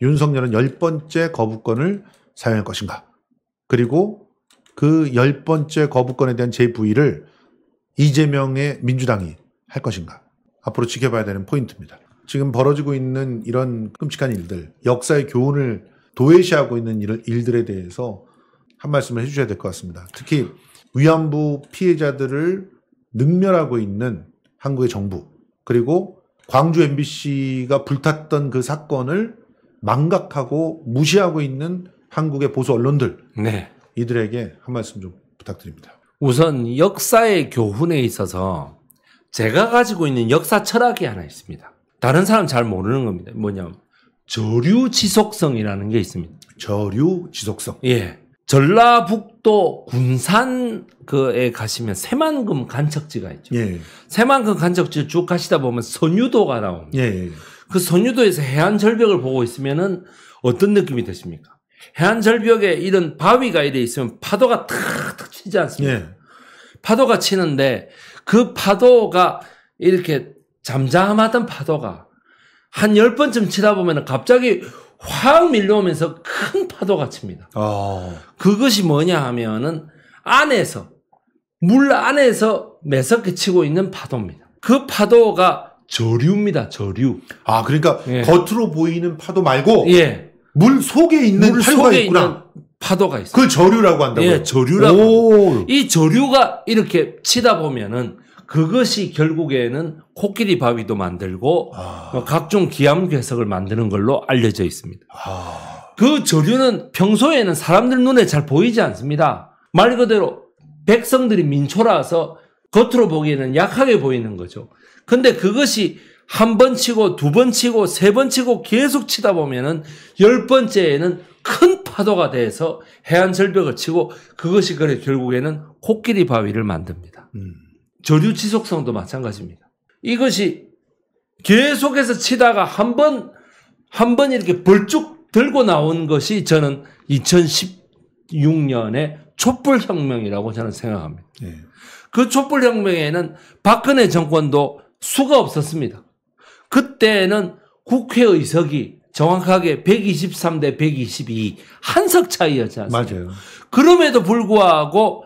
윤석열은 열 번째 거부권을 사용할 것인가. 그리고 그 열 번째 거부권에 대한 제부위를 이재명의 민주당이 할 것인가. 앞으로 지켜봐야 되는 포인트입니다. 지금 벌어지고 있는 이런 끔찍한 일들, 역사의 교훈을 도외시하고 있는 일들에 대해서 한 말씀을 해주셔야 될 것 같습니다. 특히 위안부 피해자들을 능멸하고 있는 한국의 정부, 그리고 광주 MBC가 불탔던 그 사건을 망각하고 무시하고 있는 한국의 보수 언론들 네. 이들에게 한 말씀 좀 부탁드립니다. 우선 역사의 교훈에 있어서 제가 가지고 있는 역사 철학이 하나 있습니다. 다른 사람 잘 모르는 겁니다. 뭐냐면 저류 지속성이라는 게 있습니다. 저류 지속성. 예. 전라북도 군산 에 가시면 새만금 간척지가 있죠. 예. 새만금 간척지 쭉 가시다 보면 선유도가 나옵니다. 예. 예, 예. 그 선유도에서 해안 절벽을 보고 있으면은 어떤 느낌이 드십니까? 해안 절벽에 이런 바위가 이래 있으면 파도가 탁탁 치지 않습니까? 네. 파도가 치는데 그 파도가 이렇게 잠잠하던 파도가 한 열번쯤 치다 보면 갑자기 확 밀려오면서 큰 파도가 칩니다. 오. 아. 그것이 뭐냐 하면은 안에서, 물 안에서 매섭게 치고 있는 파도입니다. 그 파도가 저류입니다. 저류. 아 그러니까 예. 겉으로 보이는 파도 말고 예. 물 속에 있는 물 파도가 속에 있구나. 있는 파도가 있어요. 그 저류라고 한다고요? 예, 저류라고. 오. 이 저류가 이렇게 치다 보면은 그것이 결국에는 코끼리 바위도 만들고 아. 뭐 각종 기암 괴석을 만드는 걸로 알려져 있습니다. 아. 그 저류는 평소에는 사람들 눈에 잘 보이지 않습니다. 말 그대로 백성들이 민초라서 겉으로 보기에는 약하게 보이는 거죠. 근데 그것이 한 번 치고 두 번 치고 세 번 치고 계속 치다 보면은 열 번째에는 큰 파도가 돼서 해안 절벽을 치고 그것이 그래 결국에는 코끼리 바위를 만듭니다. 음. 저류 지속성도 마찬가지입니다. 이것이 계속해서 치다가 한 번, 한 번 이렇게 벌쭉 들고 나온 것이 저는 2016년에 촛불혁명이라고 저는 생각합니다. 네. 그 촛불혁명에는 박근혜 정권도 수가 없었습니다. 그때는 국회의석이 정확하게 123대 122 한석 차이였지 않습니까? 맞아요. 그럼에도 불구하고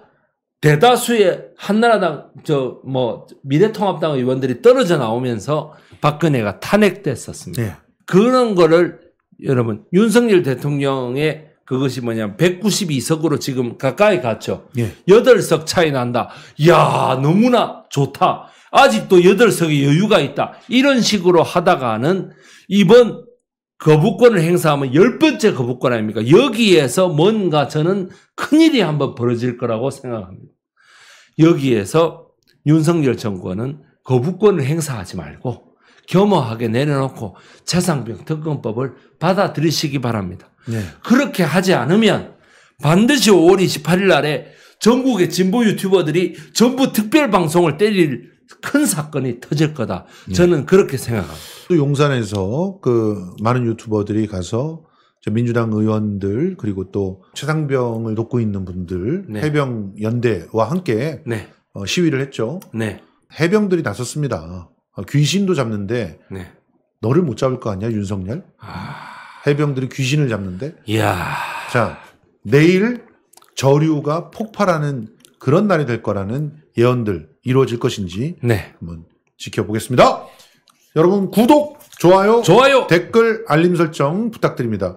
대다수의 한나라당 저 뭐 미래통합당 의원들이 떨어져 나오면서 박근혜가 탄핵됐었습니다. 네. 그런 거를 여러분 윤석열 대통령의 그것이 뭐냐면 192석으로 지금 가까이 갔죠. 예. 8석 차이 난다. 야 너무나 좋다. 아직도 8석의 여유가 있다. 이런 식으로 하다가는 이번 거부권을 행사하면 열 번째 거부권 아닙니까? 여기에서 뭔가 저는 큰일이 한번 벌어질 거라고 생각합니다. 여기에서 윤석열 정권은 거부권을 행사하지 말고 겸허하게 내려놓고 재상병 특검법을 받아들이시기 바랍니다. 네. 그렇게 하지 않으면 반드시 5월 28일 날에 전국의 진보 유튜버들이 전부 특별 방송을 때릴 큰 사건이 터질 거다. 예. 저는 네. 그렇게 생각합니다. 또 용산에서 그 많은 유튜버들이 가서 민주당 의원들 그리고 또 최상병을 돕고 있는 분들 네. 해병 연대와 함께 네. 어, 시위를 했죠. 네. 해병들이 나섰습니다. 아, 귀신도 잡는데 네. 너를 못 잡을 거 아니야 윤석열? 아... 해병들이 귀신을 잡는데. 이야. 자 내일 저류가 폭발하는 그런 날이 될 거라는 예언들 이루어질 것인지 네. 한번 지켜보겠습니다. 여러분 구독, 좋아요, 좋아요, 댓글, 알림 설정 부탁드립니다.